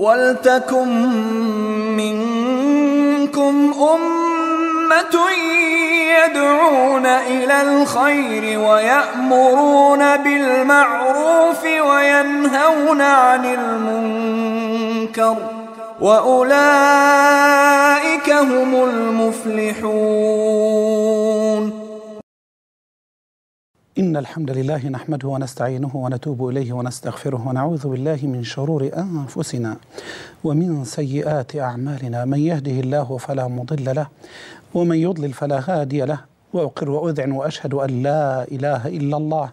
ولتكن منكم أمة يدعون إلى الخير ويأمرون بالمعروف وينهون عن المنكر وأولئك هم المفلحون إن الحمد لله نحمده ونستعينه ونتوب إليه ونستغفره ونعوذ بالله من شرور أنفسنا ومن سيئات أعمالنا من يهده الله فلا مضل له ومن يضلل فلا هادي له وأقر وأذعن وأشهد أن لا إله إلا الله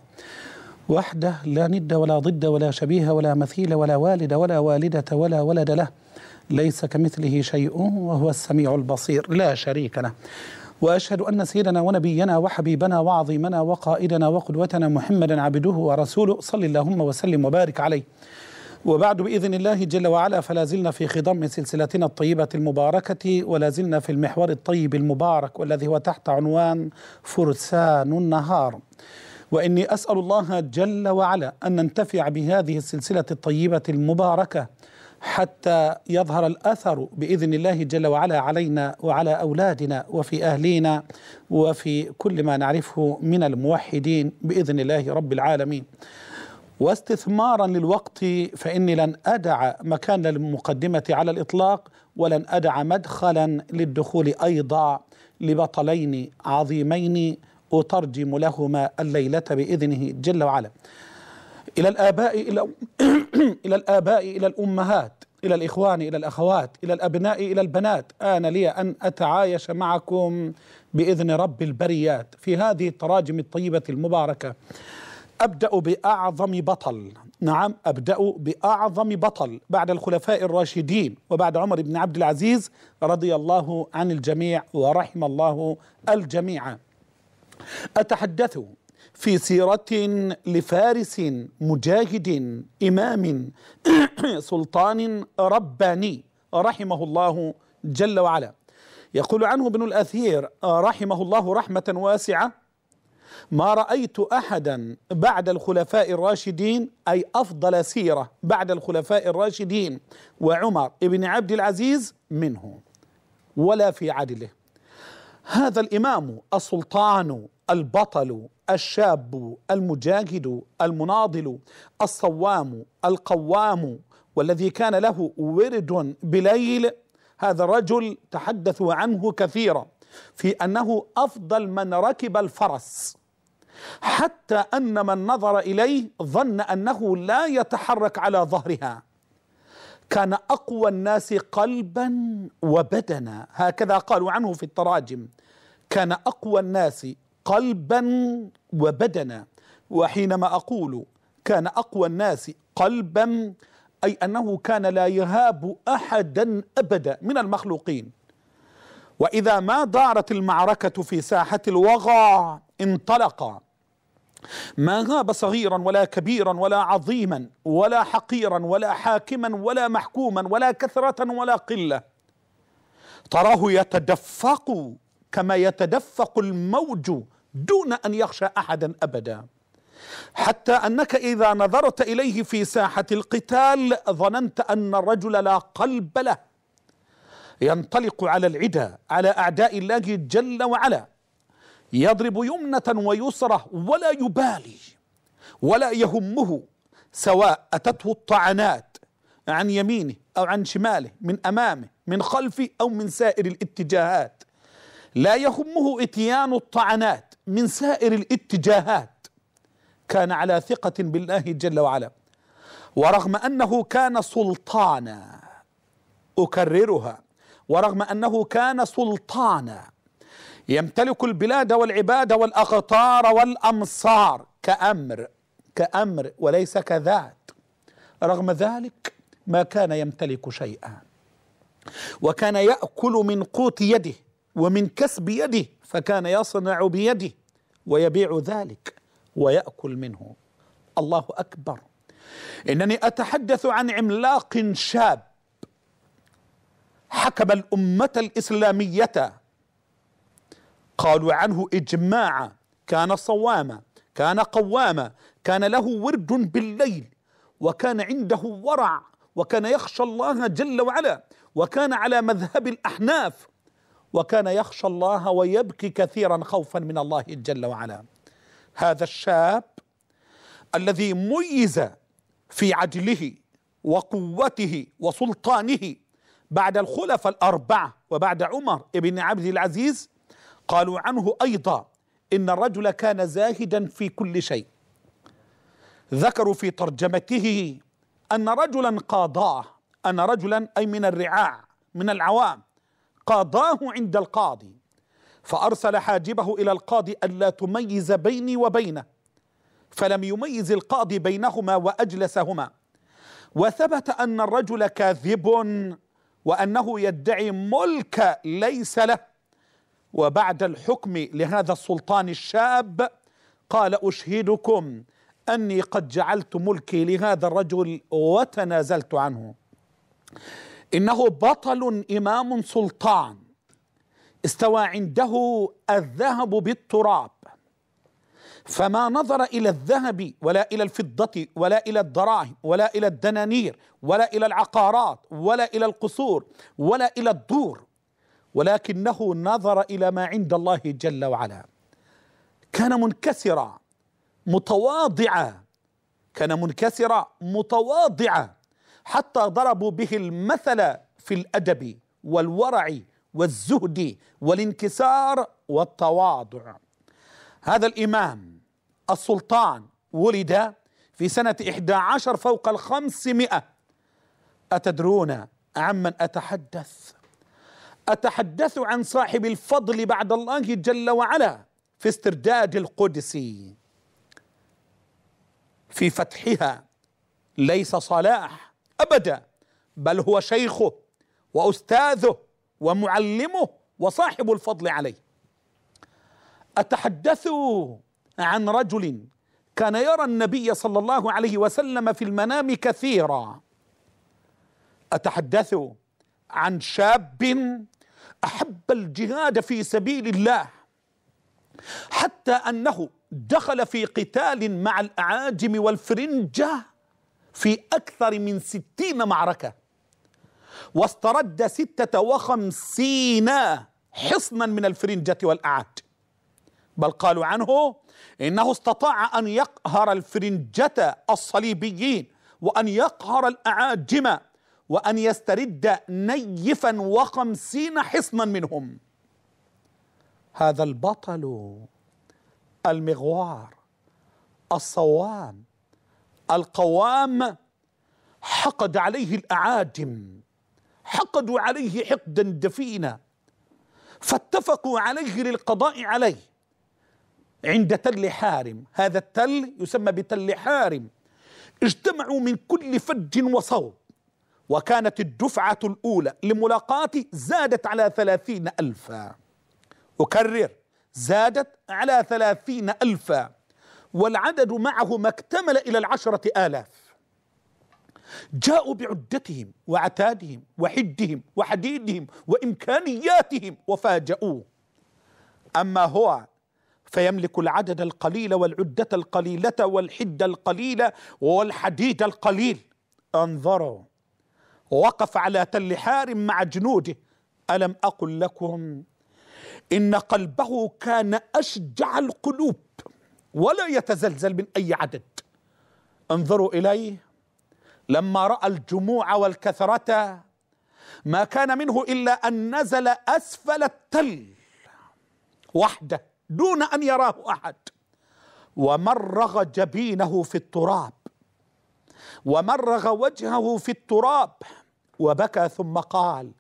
وحده لا ند ولا ضد ولا شبيه ولا مثيل ولا والد ولا والدة ولا ولد له ليس كمثله شيء وهو السميع البصير لا شريك له واشهد ان سيدنا ونبينا وحبيبنا وعظيمنا وقائدنا وقدوتنا محمدا عبده ورسوله صلى اللهم وسلم وبارك عليه. وبعد باذن الله جل وعلا فلا زلنا في خضم سلسلتنا الطيبه المباركه ولا زلنا في المحور الطيب المبارك والذي هو تحت عنوان فرسان النهار. واني اسال الله جل وعلا ان ننتفع بهذه السلسله الطيبه المباركه حتى يظهر الاثر باذن الله جل وعلا علينا وعلى اولادنا وفي اهلينا وفي كل ما نعرفه من الموحدين باذن الله رب العالمين. واستثمارا للوقت فاني لن ادع مكان للمقدمه على الاطلاق ولن ادع مدخلا للدخول ايضا لبطلين عظيمين اترجم لهما الليله باذنه جل وعلا. الى الاباء الى الى الاباء الى الامهات إلى الإخوان إلى الأخوات إلى الأبناء إلى البنات آن لي أن أتعايش معكم بإذن رب البريات في هذه التراجم الطيبة المباركة أبدأ بأعظم بطل نعم أبدأ بأعظم بطل بعد الخلفاء الراشدين وبعد عمر بن عبد العزيز رضي الله عن الجميع ورحم الله الجميع أتحدث في سيرة لفارس مجاهد إمام سلطان رباني رحمه الله جل وعلا يقول عنه ابن الأثير رحمه الله رحمة واسعة ما رأيت أحدا بعد الخلفاء الراشدين أي أفضل سيرة بعد الخلفاء الراشدين وعمر بن عبد العزيز منه ولا في عدله هذا الإمام السلطان البطل الشاب المجاهد المناضل الصوام القوام والذي كان له ورد بليل هذا الرجل تحدثوا عنه كثيرا في انه افضل من ركب الفرس حتى ان من نظر اليه ظن انه لا يتحرك على ظهرها كان اقوى الناس قلبا وبدنا هكذا قالوا عنه في التراجم كان اقوى الناس قلبا وبدنا وحينما أقول كان أقوى الناس قلبا أي أنه كان لا يهاب أحدا أبدا من المخلوقين وإذا ما دارت المعركة في ساحة الوغى انطلق ما غاب صغيرا ولا كبيرا ولا عظيما ولا حقيرا ولا حاكما ولا محكوما ولا كثرة ولا قلة تراه يتدفق كما يتدفق الموج دون ان يخشى احدا ابدا حتى انك اذا نظرت اليه في ساحه القتال ظننت ان الرجل لا قلب له ينطلق على العدا على اعداء الله جل وعلا يضرب يمنه ويسره ولا يبالي ولا يهمه سواء اتته الطعنات عن يمينه او عن شماله من امامه من خلفه او من سائر الاتجاهات لا يهمه اتيان الطعنات من سائر الاتجاهات كان على ثقة بالله جل وعلا ورغم أنه كان سلطانا أكررها ورغم أنه كان سلطانا يمتلك البلاد والعباد والأقطار والأمصار كأمر كأمر وليس كذات رغم ذلك ما كان يمتلك شيئا وكان يأكل من قوت يده ومن كسب يده فكان يصنع بيده ويبيع ذلك ويأكل منه الله أكبر إنني أتحدث عن عملاق شاب حكم الأمة الإسلامية قالوا عنه إجماعا كان صواما كان قواما كان له ورد بالليل وكان عنده ورع وكان يخشى الله جل وعلا وكان على مذهب الأحناف وكان يخشى الله ويبكي كثيرا خوفا من الله جل وعلا هذا الشاب الذي ميز في عدله وقوته وسلطانه بعد الخلف الأربعة وبعد عمر بن عبد العزيز قالوا عنه أيضا إن الرجل كان زاهدا في كل شيء ذكروا في ترجمته أن رجلا قاضاه أن رجلا أي من الرعاع من العوام قاضاه عند القاضي فأرسل حاجبه إلى القاضي ألا تميز بيني وبينه فلم يميز القاضي بينهما وأجلسهما وثبت أن الرجل كاذب وأنه يدعي ملك ليس له وبعد الحكم لهذا السلطان الشاب قال أشهدكم أني قد جعلت ملكي لهذا الرجل وتنازلت عنه انه بطل امام سلطان استوى عنده الذهب بالتراب فما نظر الى الذهب ولا الى الفضه ولا الى الدراهم ولا الى الدنانير ولا الى العقارات ولا الى القصور ولا الى الدور ولكنه نظر الى ما عند الله جل وعلا كان منكسرا متواضعا كان منكسرا متواضعا حتى ضربوا به المثل في الادب والورع والزهد والانكسار والتواضع هذا الامام السلطان ولد في سنة 11 فوق الخمسمائة أتدرون عمن أتحدث أتحدث عن صاحب الفضل بعد الله جل وعلا في استرداد القدس في فتحها ليس صلاح ابدا بل هو شيخه واستاذه ومعلمه وصاحب الفضل عليه اتحدث عن رجل كان يرى النبي صلى الله عليه وسلم في المنام كثيرا اتحدث عن شاب احب الجهاد في سبيل الله حتى انه دخل في قتال مع الاعاجم والفرنجه في أكثر من ستين معركة واسترد ستة وخمسين حصنا من الفرنجة والأعد بل قالوا عنه إنه استطاع أن يقهر الفرنجة الصليبيين وأن يقهر الأعاجم وأن يسترد نيفا وخمسين حصنا منهم هذا البطل المغوار الصوام القوام حقد عليه الأعاجم حقدوا عليه حقدا دفينا فاتفقوا عليه للقضاء عليه عند تل حارم هذا التل يسمى بتل حارم اجتمعوا من كل فج وصوب وكانت الدفعة الأولى لملاقاته زادت على ثلاثين ألفا أكرر زادت على ثلاثين ألفا والعدد معه ما اكتمل إلى العشرة آلاف جاءوا بعدتهم وعتادهم وحدهم وحديدهم وإمكانياتهم وفاجأوه أما هو فيملك العدد القليل والعدة القليلة والحد القليلة والحديد القليل انظروا وقف على تل حار مع جنوده ألم أقل لكم إن قلبه كان أشجع القلوب ولا يتزلزل من أي عدد انظروا إليه لما رأى الجموع والكثرة ما كان منه إلا أن نزل أسفل التل وحده دون أن يراه أحد ومرغ جبينه في التراب ومرغ وجهه في التراب وبكى ثم قال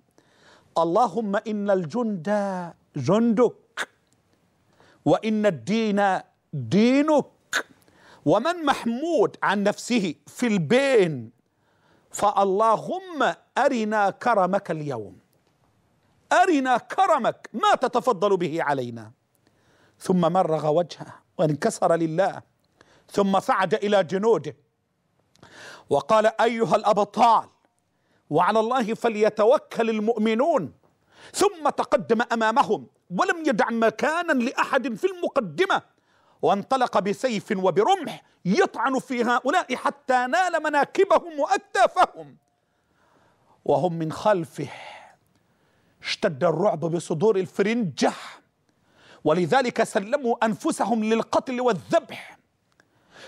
اللهم إن الجند جندك وإن الدين دينك ومن محمود عن نفسه في البين فاللهم أرنا كرمك اليوم أرنا كرمك ما تتفضل به علينا ثم مرغ وجهه وانكسر لله ثم صعد إلى جنوده وقال أيها الأبطال وعلى الله فليتوكل المؤمنون ثم تقدم أمامهم ولم يدع مكانا لأحد في المقدمة وانطلق بسيف وبرمح يطعن في هؤلاء حتى نال مناكبهم وأكتافهم وهم من خلفه اشتد الرعب بصدور الفرنجة ولذلك سلموا أنفسهم للقتل والذبح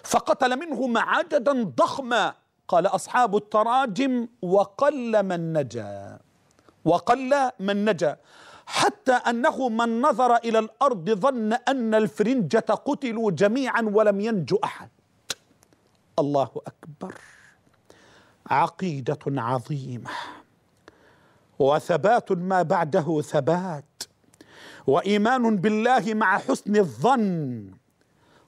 فقتل منهم عددا ضخما قال أصحاب التراجم وقل من نجا وقل من نجا حتى أنه من نظر إلى الأرض ظن أن الفرنجة قتلوا جميعا ولم ينجو أحد الله أكبر عقيدة عظيمة وثبات ما بعده ثبات وإيمان بالله مع حسن الظن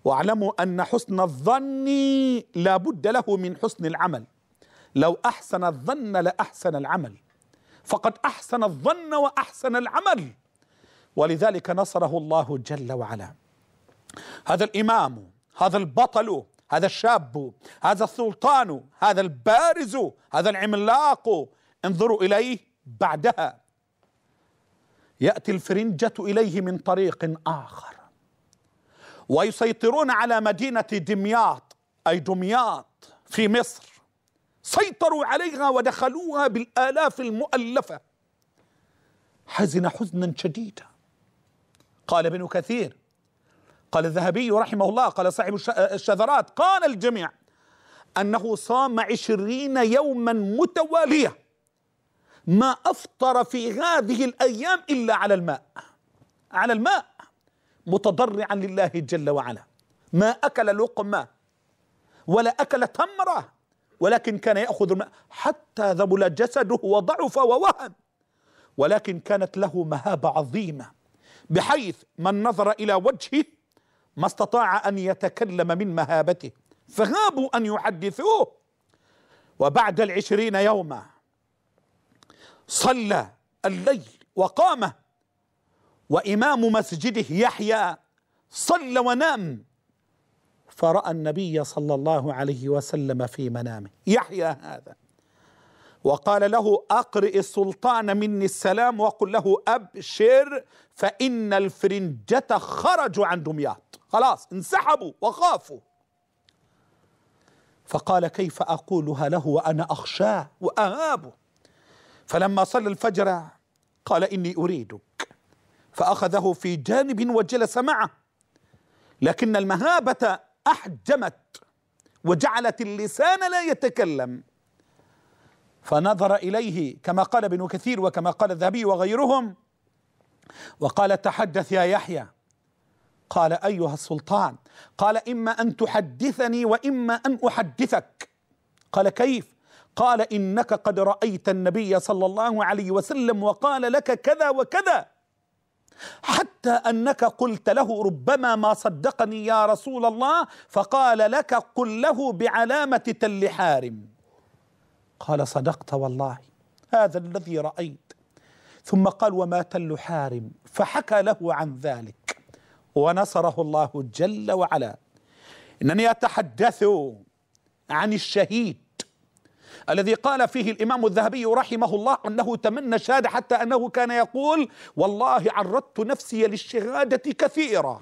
واعلموا أن حسن الظن لا بد له من حسن العمل لو أحسن الظن لأحسن العمل فقد أحسن الظن وأحسن العمل ولذلك نصره الله جل وعلا هذا الإمام هذا البطل هذا الشاب هذا السلطان هذا البارز هذا العملاق انظروا إليه بعدها يأتي الفرنجة إليه من طريق آخر ويسيطرون على مدينة دمياط أي دمياط في مصر سيطروا عليها ودخلوها بالآلاف المؤلفة حزن حزنا شديدا قال ابن كثير قال الذهبي رحمه الله قال صاحب الشذرات قال الجميع أنه صام عشرين يوما متوالية ما أفطر في هذه الأيام إلا على الماء على الماء متضرعا لله جل وعلا ما أكل لقمة ولا أكل تمرة ولكن كان يأخذ الماء حتى ذبل جسده وضعف ووهن ولكن كانت له مهابة عظيمة بحيث من نظر إلى وجهه ما استطاع أن يتكلم من مهابته فغابوا أن يحدثوه وبعد العشرين يوما صلى الليل وقام وإمام مسجده يحيى صلى ونام فراى النبي صلى الله عليه وسلم في منامه يحيى هذا وقال له اقرئ السلطان مني السلام وقل له ابشر فان الفرنجه خرجوا عن دمياط خلاص انسحبوا وخافوا فقال كيف اقولها له وانا اخشاه واهابه فلما صلى الفجر قال اني اريدك فاخذه في جانب وجلس معه لكن المهابه أحجمت وجعلت اللسان لا يتكلم فنظر إليه كما قال ابن كثير وكما قال الذهبي وغيرهم وقال تحدث يا يحيى قال أيها السلطان قال إما أن تحدثني وإما أن أحدثك قال كيف قال إنك قد رأيت النبي صلى الله عليه وسلم وقال لك كذا وكذا حتى انك قلت له ربما ما صدقني يا رسول الله فقال لك قل له بعلامه تل حارم قال صدقت والله هذا الذي رايت ثم قال وما تل حارم فحكى له عن ذلك ونصره الله جل وعلا انني اتحدث عن الشهيد الذي قال فيه الإمام الذهبي رحمه الله أنه تمنى الشهادة حتى أنه كان يقول والله عرضت نفسي للشهادة كثيرا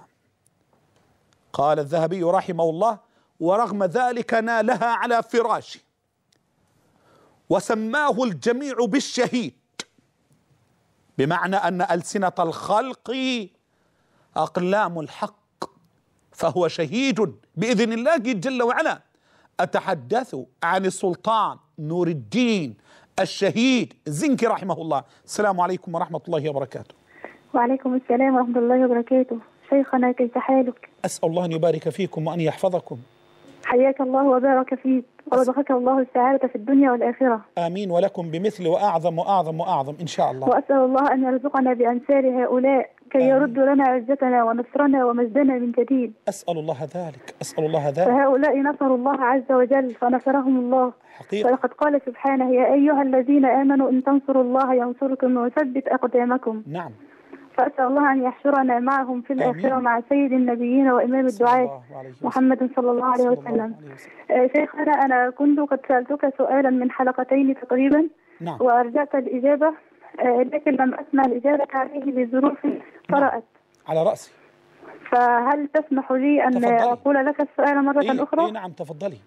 قال الذهبي رحمه الله ورغم ذلك نالها على فراشي. وسماه الجميع بالشهيد بمعنى أن ألسنة الخلق أقلام الحق فهو شهيد بإذن الله جل وعلا أتحدث عن السلطان نور الدين الشهيد زنكي رحمه الله السلام عليكم ورحمة الله وبركاته وعليكم السلام ورحمة الله وبركاته شيخنا كيف حالك أسأل الله أن يبارك فيكم وأن يحفظكم حياك الله وبارك فيك ورزقك الله السعادة في الدنيا والآخرة آمين ولكم بمثل وأعظم وأعظم وأعظم إن شاء الله وأسأل الله أن يرزقنا بأمثال هؤلاء كي يرد لنا عزتنا ونصرنا ومجدنا من جديد أسأل الله ذلك أسأل الله ذلك فهؤلاء نصروا الله عز وجل فنصرهم الله حقيقة ولقد قال سبحانه يا أيها الذين آمنوا إن تنصروا الله ينصركم ويثبت أقدامكم نعم فأسأل الله أن يحشرنا معهم في الآخرة مع سيد النبيين وإمام الدعاة محمد صلى الله عليه وسلم آه شيخنا أنا كنت قد سألتك سؤالا من حلقتين تقريبا نعم. وأرجعت الإجابة آه، لكن لم أسمع الإجابة عليه لظروف طرأت على رأسي فهل تسمح لي أن تفضلي. أقول لك السؤال مرة إيه؟ أخرى؟ إيه نعم تفضلي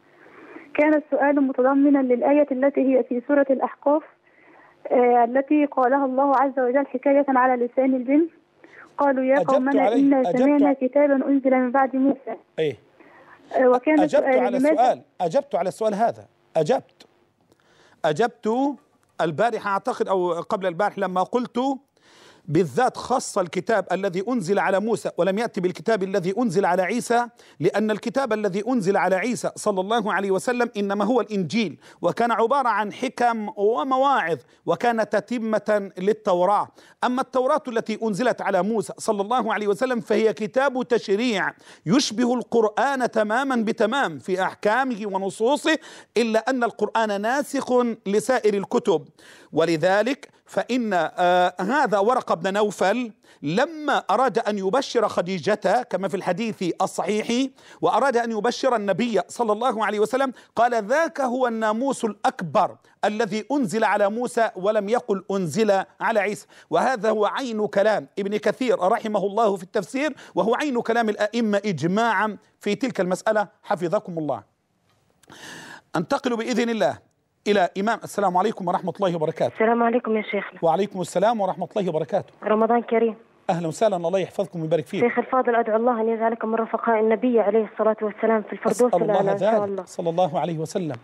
كان السؤال متضمنا للآية التي هي في سورة الأحقاف آه، التي قالها الله عز وجل حكاية على لسان الجن قالوا يا قومنا إنا سمعنا كتابا أنزل من بعد موسى إيه آه، وكان أجبت على السؤال أجبت على السؤال هذا أجبت أجبت البارحة أعتقد أو قبل البارحة لما قلت بالذات خص الكتاب الذي انزل على موسى ولم ياتي بالكتاب الذي انزل على عيسى لان الكتاب الذي انزل على عيسى صلى الله عليه وسلم انما هو الانجيل وكان عباره عن حكم ومواعظ وكان تتمه للتوراه اما التوراه التي انزلت على موسى صلى الله عليه وسلم فهي كتاب تشريع يشبه القران تماما بتمام في احكامه ونصوصه الا ان القران ناسخ لسائر الكتب ولذلك فإن آه، هذا ورقة بن نوفل لما أراد أن يبشر خديجة كما في الحديث الصحيح وأراد أن يبشر النبي صلى الله عليه وسلم قال ذاك هو الناموس الأكبر الذي أنزل على موسى ولم يقل أنزل على عيسى وهذا هو عين كلام ابن كثير رحمه الله في التفسير وهو عين كلام الأئمة إجماعا في تلك المسألة حفظكم الله أنتقل بإذن الله إلى إمام السلام عليكم ورحمة الله وبركاته السلام عليكم يا شيخنا وعليكم السلام ورحمة الله وبركاته رمضان كريم اهلا وسهلا الله يحفظكم ويبارك فيك شيخ الفاضل ادعو الله ان يجعلكم من رفقاء النبي عليه الصلاه والسلام في الفردوس أسأل الله ذلك صلى الله عليه وسلم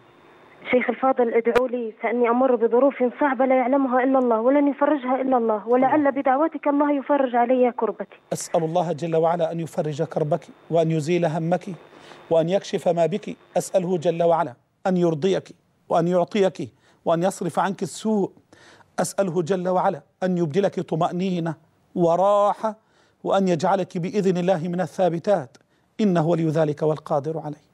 شيخ الفاضل ادعوا لي فاني امر بظروف صعبه لا يعلمها الا الله ولن يفرجها الا الله ولعل بدعوتك الله يفرج علي كربتي اسال الله جل وعلا ان يفرج كربك وان يزيل همك وان يكشف ما بك اساله جل وعلا ان يرضيك وأن يعطيك وأن يصرف عنك السوء أسأله جل وعلا أن يبدلك طمأنينة وراحة وأن يجعلك بإذن الله من الثابتات إنه ولي ذلك والقادر عليه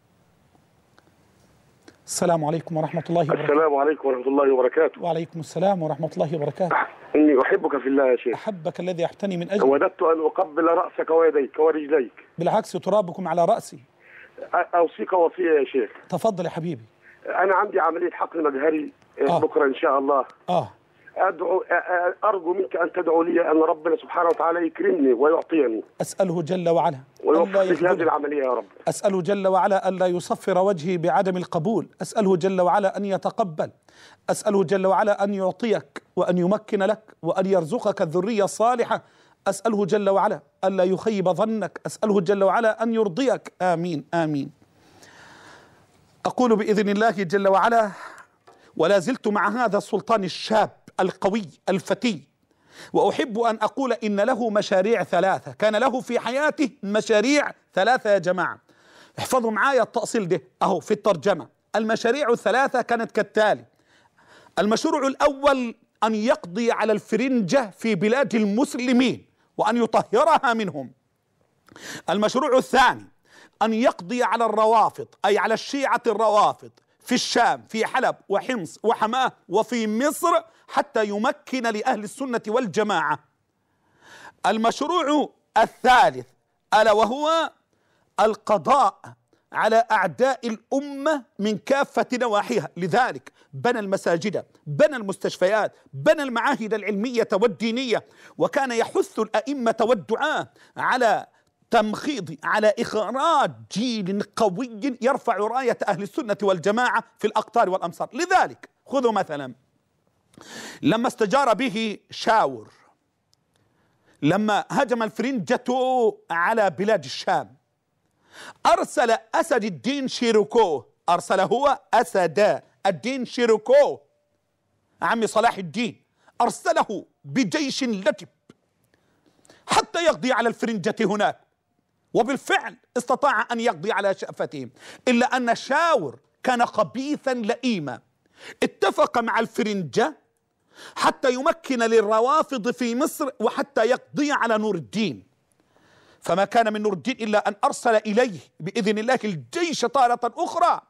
السلام عليكم ورحمة الله وبركاته السلام عليكم ورحمة الله وبركاته وعليكم السلام ورحمة الله وبركاته إني أحبك في الله يا شيخ أحبك الذي أحتني من أجلك وددت أن أقبل رأسك ويديك ورجليك بالعكس ترابكم على رأسي أوصيك وصية يا شيخ تفضل يا حبيبي انا عندي عمليه حقن مجهري إيه، آه. بكره ان شاء الله اه ادعو ارجو منك ان تدعو لي ان ربنا سبحانه وتعالى يكرمني ويعطيني اساله جل وعلا ويوفقني في هذه العمليه يا رب اساله جل وعلا الا يصفر وجهي بعدم القبول اساله جل وعلا ان يتقبل اساله جل وعلا ان يعطيك وان يمكن لك وان يرزقك الذريه الصالحه اساله جل وعلا الا يخيب ظنك اساله جل وعلا ان يرضيك امين امين أقول بإذن الله جل وعلا ولا زلت مع هذا السلطان الشاب القوي الفتي وأحب أن أقول إن له مشاريع ثلاثة كان له في حياته مشاريع ثلاثة يا جماعة احفظوا معايا التأصيل ده أهو في الترجمة المشاريع الثلاثة كانت كالتالي المشروع الأول أن يقضي على الفرنجة في بلاد المسلمين وأن يطهرها منهم المشروع الثاني أن يقضي على الروافض أي على الشيعة الروافض في الشام في حلب وحمص وحماه وفي مصر حتى يمكن لأهل السنة والجماعة المشروع الثالث ألا وهو القضاء على أعداء الأمة من كافة نواحيها لذلك بنى المساجد بنى المستشفيات بنى المعاهد العلمية والدينية وكان يحث الأئمة والدعاة على تمخيض على إخراج جيل قوي يرفع راية أهل السنة والجماعة في الأقطار والأمصار لذلك خذوا مثلا لما استجار به شاور لما هجم الفرنجة على بلاد الشام أرسل أسد الدين شيروكو أرسل هو أسد الدين شيروكو عم صلاح الدين أرسله بجيش لتب حتى يقضي على الفرنجة هناك وبالفعل استطاع أن يقضي على شأفتهم إلا أن شاور كان خبيثا لئيما اتفق مع الفرنجة حتى يمكن للروافض في مصر وحتى يقضي على نور الدين فما كان من نور الدين إلا أن أرسل إليه بإذن الله الجيش طاره أخرى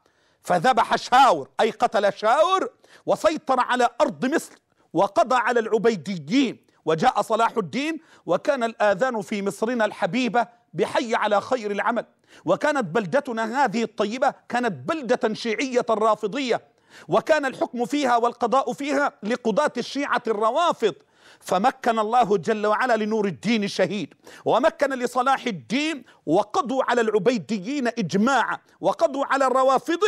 فذبح شاور أي قتل شاور وسيطر على أرض مصر وقضى على العبيديين وجاء صلاح الدين وكان الآذان في مصرنا الحبيبة بحي على خير العمل وكانت بلدتنا هذه الطيبة كانت بلدة شيعية رافضية وكان الحكم فيها والقضاء فيها لقضاة الشيعة الروافض فمكن الله جل وعلا لنور الدين الشهيد ومكن لصلاح الدين وقضوا على العبيديين إجماعا وقضوا على الروافض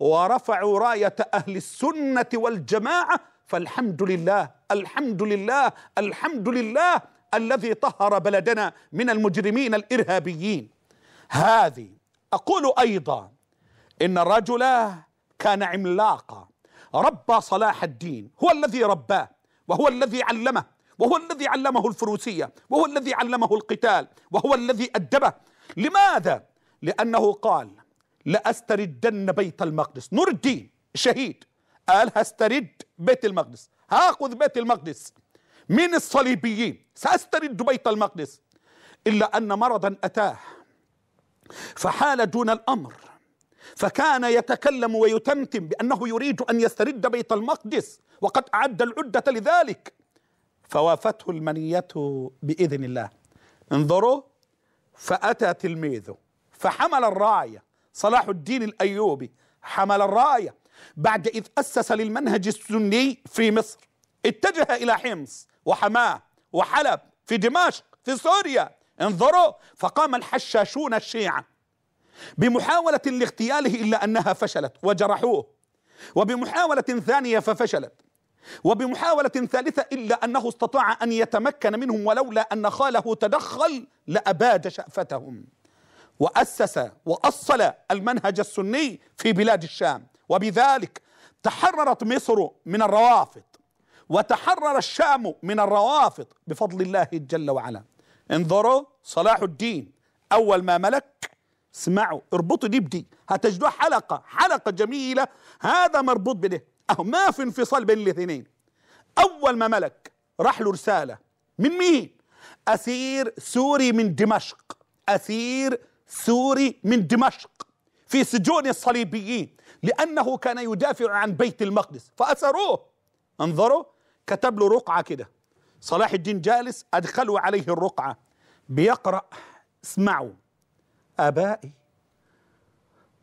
ورفعوا راية أهل السنة والجماعة فالحمد لله الحمد لله الحمد لله الذي طهر بلدنا من المجرمين الارهابيين هذه اقول ايضا ان الرجل كان عملاقا ربى صلاح الدين هو الذي رباه وهو الذي علمه وهو الذي علمه الفروسيه وهو الذي علمه القتال وهو الذي ادبه لماذا لانه قال لاستردن بيت المقدس نور الدين شهيد قال هسترد بيت المقدس هاخذ بيت المقدس من الصليبيين سأسترد بيت المقدس إلا أن مرضا أتاه فحال دون الأمر فكان يتكلم ويتمتم بأنه يريد أن يسترد بيت المقدس وقد أعد العدة لذلك فوافته المنية بإذن الله انظروا فأتى تلميذه فحمل الراية صلاح الدين الأيوبي حمل الراية بعد إذ أسس للمنهج السني في مصر اتجه إلى حمص وحماه وحلب في دمشق في سوريا انظروا فقام الحشاشون الشيعة بمحاولة لاغتياله إلا أنها فشلت وجرحوه وبمحاولة ثانية ففشلت وبمحاولة ثالثة إلا أنه استطاع أن يتمكن منهم ولولا أن خاله تدخل لأباد شأفتهم وأسس وأصل المنهج السني في بلاد الشام وبذلك تحررت مصر من الروافض وتحرر الشام من الروافض بفضل الله جل وعلا انظروا صلاح الدين أول ما ملك اسمعوا اربطوا دي بدي هتجدوا حلقة حلقة جميلة هذا مربوط بده أهو ما في انفصال بين الاثنين أول ما ملك راح له رسالة من مين؟ أسير سوري من دمشق أسير سوري من دمشق في سجون الصليبيين لأنه كان يدافع عن بيت المقدس فأسروه انظروا كتب له رقعة كده صلاح الدين جالس أدخلوا عليه الرقعة بيقرأ اسمعوا آبائي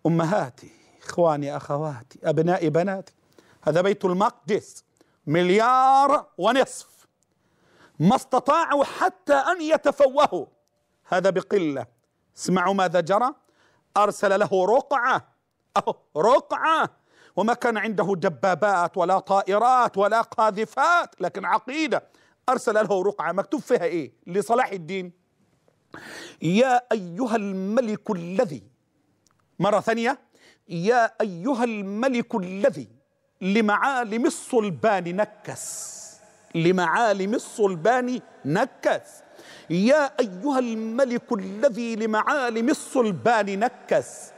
أمهاتي إخواني أخواتي أبنائي بناتي هذا بيت المقدس مليار ونصف ما استطاعوا حتى أن يتفوهوا هذا بقلة اسمعوا ماذا جرى أرسل له رقعة أهو رقعة وما كان عنده دبابات ولا طائرات ولا قاذفات لكن عقيدة أرسل له رقعة مكتوب فيها إيه لصلاح الدين يا أيها الملك الذي مرة ثانية يا أيها الملك الذي لمعالم الصلبان نكس لمعالم الصلبان نكس يا أيها الملك الذي لمعالم الصلبان نكس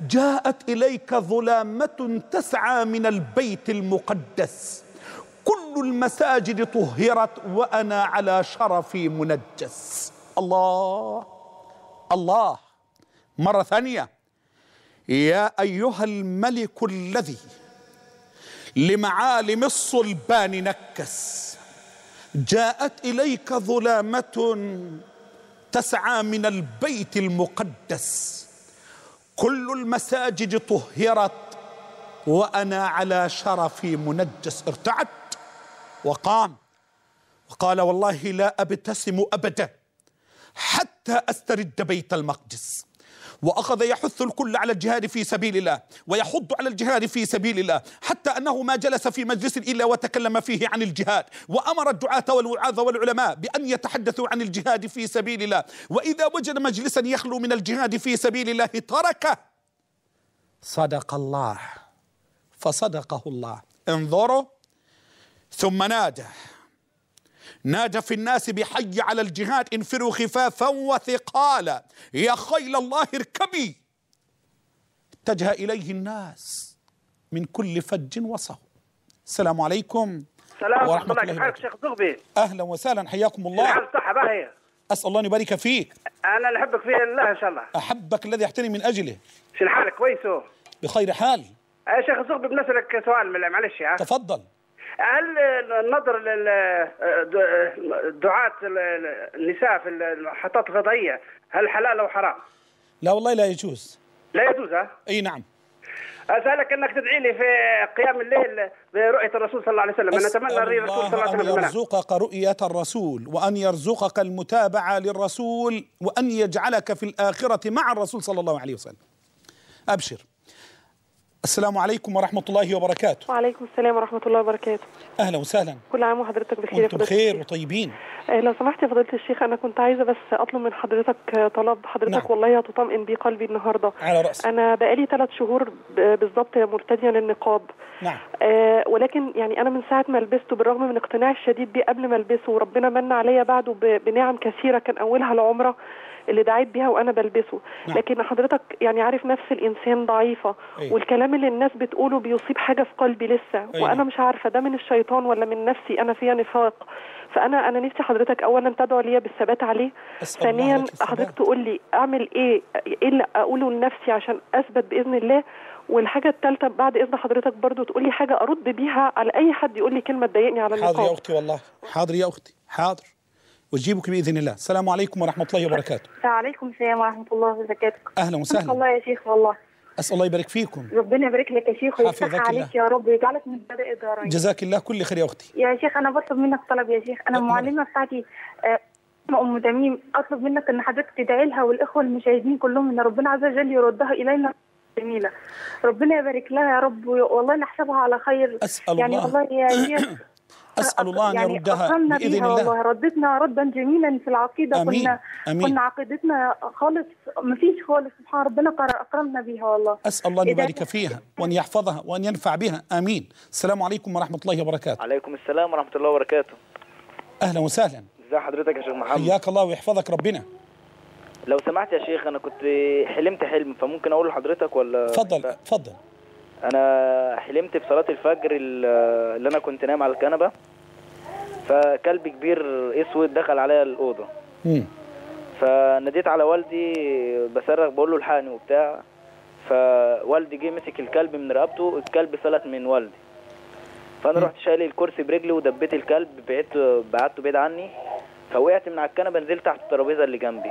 جاءت إليك ظلامة تسعى من البيت المقدس كل المساجد طهرت وأنا على شرفي منجس الله الله مرة ثانية يا أيها الملك الذي لمعالم الصلبان نكس جاءت إليك ظلامة تسعى من البيت المقدس كل المساجد طهرت وأنا على شرفي منجس ارتعد وقام وقال والله لا أبتسم أبدا حتى أسترد بيت المقدس وأخذ يحث الكل على الجهاد في سبيل الله ويحض على الجهاد في سبيل الله حتى أنه ما جلس في مجلس إلا وتكلم فيه عن الجهاد وأمر الدعاة والوعاظ والعلماء بأن يتحدثوا عن الجهاد في سبيل الله وإذا وجد مجلسا يخلو من الجهاد في سبيل الله تركه صدق الله فصدقه الله انظروا ثم نادى نادى في الناس بحي على الجهاد انفروا خفافا وثقالا يا خيل الله اركبي اتجه إليه الناس من كل فج وصه السلام عليكم السلام ورحمة الله كيف حالك شيخ زغبي أهلا وسهلا حياكم الله الحال صحة باهية أسأل الله أن يبارك فيك أنا اللي أحبك في الله إن شاء الله أحبك الذي أحترم من أجله شو الحال كويسه بخير حال يا أه، شيخ زغبي بنسألك سؤال معلش أه. تفضل هل النظر دعاة النساء في المحطات الغذائية هل حلال أو حرام؟ لا والله لا يجوز لا يجوز ها؟ أي نعم اسالك انك تدعي لي في قيام الليل برؤيه الرسول صلى الله عليه وسلم انا اتمنى رؤيه الرسول صلى الله عليه وسلم ان يرزقك رؤيه الرسول وان يرزقك المتابعه للرسول وان يجعلك في الاخره مع الرسول صلى الله عليه وسلم ابشر السلام عليكم ورحمة الله وبركاته وعليكم السلام ورحمة الله وبركاته أهلا وسهلا كل عام وحضرتك بخير وانتم بخير وطيبين إيه، لو سمحت يا فضيلة الشيخ أنا كنت عايزة بس أطلب من حضرتك طلب حضرتك نعم. والله هتطمئن بيه قلبي النهاردة على رأسي أنا بقالي ثلاث شهور بالظبط مرتدية للنقاب نعم آه ولكن يعني أنا من ساعة ما لبسته بالرغم من اقتناعي الشديد بيه قبل ما ألبسه وربنا من عليا بعده بنعم كثيرة كان أولها العمرة اللي دعيت بيها وانا بلبسه نعم. لكن حضرتك يعني عارف نفس الانسان ضعيفه أيوة. والكلام اللي الناس بتقوله بيصيب حاجه في قلبي لسه أيوة. وانا مش عارفه ده من الشيطان ولا من نفسي انا فيها نفاق فانا انا نفسي حضرتك اولا تدعو ليا بالثبات عليه ثانيا حضرتك تقول لي اعمل ايه ايه اللي اقوله لنفسي عشان اثبت باذن الله والحاجه الثالثه بعد اذن حضرتك برضو تقول لي حاجه ارد بيها على اي حد يقول لي كلمه تضايقني على النقاط حاضر يا اختي والله حاضر يا اختي حاضر ونجيبك باذن الله السلام عليكم ورحمه الله وبركاته وعليكم السلام ورحمه الله وبركاته اهلا وسهلا الله يا شيخ والله اسال الله يبارك فيكم ربنا يبارك لك يا شيخ ويفتح عليك يا رب ويجعلك من بدء الدارين. جزاك الله كل خير يا اختي يا شيخ انا بطلب منك طلب يا شيخ انا المعلمه نعم. بتاعتي آه، ام تميم اطلب منك ان حضرتك تدعي لها والاخوه المشاهدين كلهم ان ربنا عز وجل يردها الينا جميله ربنا يبارك لها يا رب والله نحسبها على خير اسال يعني الله يعني الله اسال الله ان يعني يردها باذن الله والله ردتنا ردا جميلا في العقيده أمين. كنا أمين. كنا عقيدتنا خالص ما فيش خالص سبحان ربنا اكرمنا بها والله اسال الله ان يبارك فيها وان يحفظها وان ينفع بها امين السلام عليكم ورحمه الله وبركاته عليكم السلام ورحمه الله وبركاته اهلا وسهلا ازي حضرتك يا شيخ محمد حياك الله ويحفظك ربنا لو سمحت يا شيخ انا كنت حلمت حلم فممكن اقول لحضرتك ولا اتفضل اتفضل انا حلمت بصلاه الفجر اللي انا كنت نايم على الكنبه فكلب كبير اسود دخل عليا الاوضه فناديت على والدي بصرخ بقول له الحقني وبتاع فوالدي جه مسك الكلب من رقبته الكلب فلت من والدي فانا رحت شايل الكرسي برجلي ودبيت الكلب بعدت بعدته بعيد عني فوقعت من على الكنبه نزلت تحت الترابيزه اللي جنبي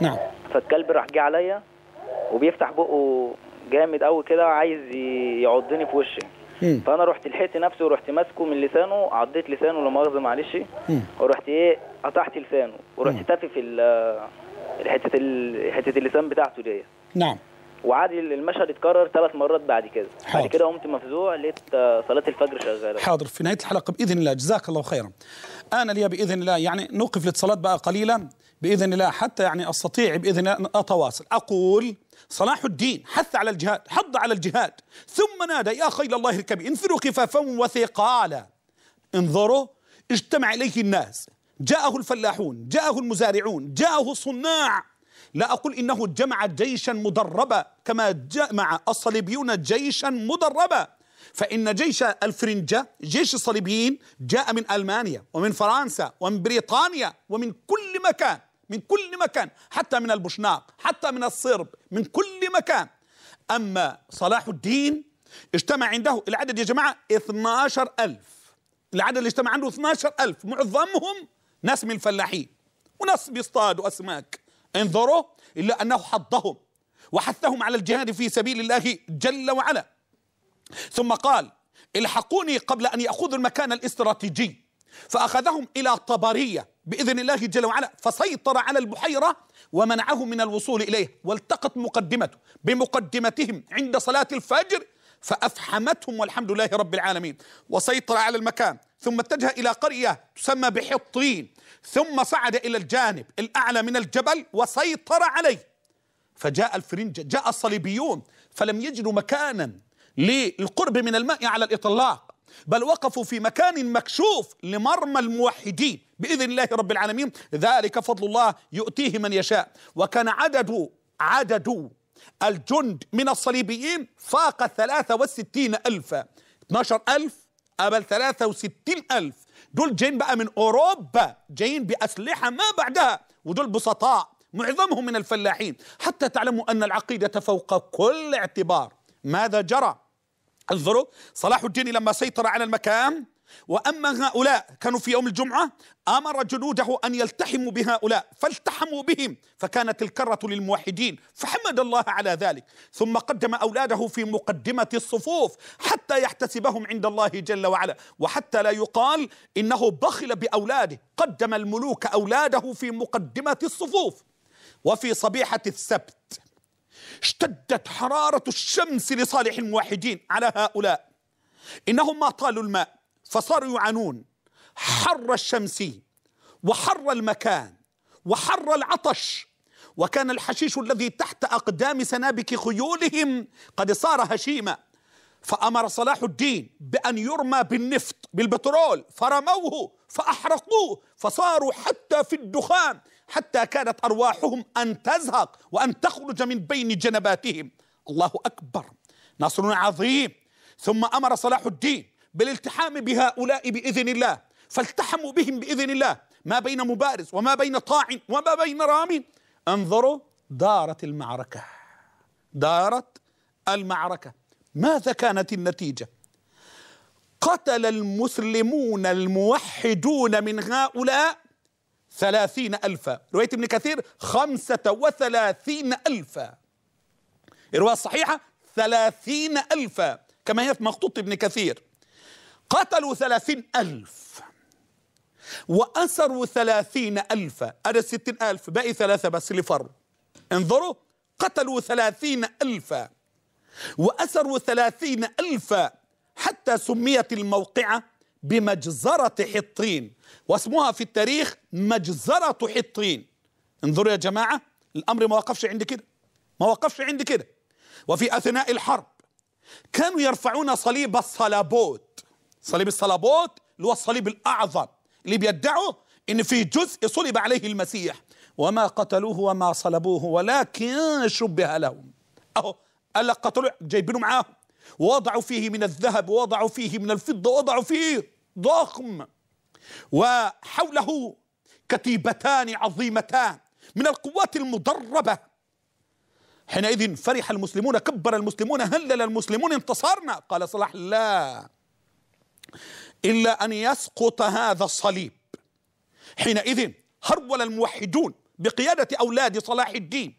نعم فالكلب راح جه عليا وبيفتح بقه جامد قوي كده عايز يعضني في وشي فانا رحت لحقت نفسي ورحت ماسكه من لسانه عضيت لسانه لمؤاخذه معلش ورحت ايه قطعت لسانه ورحت تافف في حته حته اللسان بتاعته دي نعم وعاد المشهد اتكرر ثلاث مرات بعد كده حاضر. بعد كده قمت مفزوع لقيت صلاه الفجر شغاله حاضر في نهايه الحلقه باذن الله جزاك الله خيرا انا لي باذن الله يعني نوقف للصلاه بقى قليلا باذن الله حتى يعني استطيع باذن الله ان اتواصل اقول صلاح الدين حث على الجهاد حض على الجهاد ثم نادى يا خيل الله اركبي انفروا خفافا وثقالا انظروا اجتمع اليه الناس جاءه الفلاحون جاءه المزارعون جاءه الصناع لا أقول إنه جمع جيشا مدربا كما جمع الصليبيون جيشا مدربا فإن جيش الفرنجة جيش الصليبيين جاء من ألمانيا ومن فرنسا ومن بريطانيا ومن كل مكان من كل مكان حتى من البوشناق حتى من الصرب من كل مكان أما صلاح الدين اجتمع عنده العدد يا جماعة 12 ألف العدد اللي اجتمع عنده 12 ألف معظمهم ناس من الفلاحين وناس بيصطادوا أسماك انظروا إلا أنه حضهم وحثهم على الجهاد في سبيل الله جل وعلا ثم قال الحقوني قبل أن يأخذوا المكان الاستراتيجي فأخذهم إلى طبرية باذن الله جل وعلا فسيطر على البحيره ومنعه من الوصول اليه والتقت مقدمته بمقدمتهم عند صلاه الفجر فافحمتهم والحمد لله رب العالمين وسيطر على المكان ثم اتجه الى قريه تسمى بحطين ثم صعد الى الجانب الاعلى من الجبل وسيطر عليه فجاء الفرنجه جاء الصليبيون فلم يجدوا مكانا للقرب من الماء على الاطلاق بل وقفوا في مكان مكشوف لمرمى الموحدين باذن الله رب العالمين ذلك فضل الله يؤتيه من يشاء وكان عدد عدد الجند من الصليبيين فاق وستين ألفا اتناشر ألف قبل وستين ألف دول جايين بقى من أوروبا جايين بأسلحة ما بعدها ودول بسطاء معظمهم من الفلاحين حتى تعلموا أن العقيدة فوق كل اعتبار ماذا جرى انظروا صلاح الدين لما سيطر على المكان وأما هؤلاء كانوا في يوم الجمعة أمر جنوده أن يلتحموا بهؤلاء فالتحموا بهم فكانت الكرة للموحدين فحمد الله على ذلك ثم قدم أولاده في مقدمة الصفوف حتى يحتسبهم عند الله جل وعلا وحتى لا يقال إنه بخل بأولاده قدم الملوك أولاده في مقدمة الصفوف وفي صبيحة السبت اشتدت حرارة الشمس لصالح الموحدين على هؤلاء إنهم ما طالوا الماء فصاروا يعانون حر الشمس وحر المكان وحر العطش وكان الحشيش الذي تحت أقدام سنابك خيولهم قد صار هشيما فأمر صلاح الدين بأن يرمى بالنفط بالبترول فرموه فأحرقوه فصاروا حتى في الدخان حتى كانت أرواحهم أن تزهق وأن تخرج من بين جنباتهم الله أكبر نصر عظيم ثم أمر صلاح الدين بالالتحام بهؤلاء بإذن الله فالتحموا بهم بإذن الله ما بين مبارز وما بين طاعن وما بين رام انظروا دارت المعركة دارت المعركة ماذا كانت النتيجة قتل المسلمون الموحدون من هؤلاء ثلاثين ألفا رواية ابن كثير خمسة وثلاثين ألفا الرواية الصحيحة ثلاثين ألفا كما هي في مخطوط ابن كثير قتلوا ثلاثين ألف وأسروا ثلاثين ألفا أدى ستين ألف باقي ثلاثة بس اللي فروا انظروا قتلوا ثلاثين ألفا وأسروا ثلاثين ألفا حتى سميت الموقعة بمجزرة حطين واسمها في التاريخ مجزرة حطين انظروا يا جماعة الأمر ما وقفش عند كده ما وقفش عند كده وفي أثناء الحرب كانوا يرفعون صليب الصلابوت صليب الصلابوت اللي هو الصليب الأعظم اللي بيدعوا إن في جزء صلب عليه المسيح وما قتلوه وما صلبوه ولكن شبه لهم أهو قال لك قتلوا جايبينه معاهم ووضعوا فيه من الذهب ووضعوا فيه من الفضة ووضعوا فيه ضخم وحوله كتيبتان عظيمتان من القوات المدربة حينئذ فرح المسلمون كبر المسلمون هلل المسلمون انتصرنا قال صلاح لا إلا أن يسقط هذا الصليب حينئذ هرول الموحدون بقيادة أولاد صلاح الدين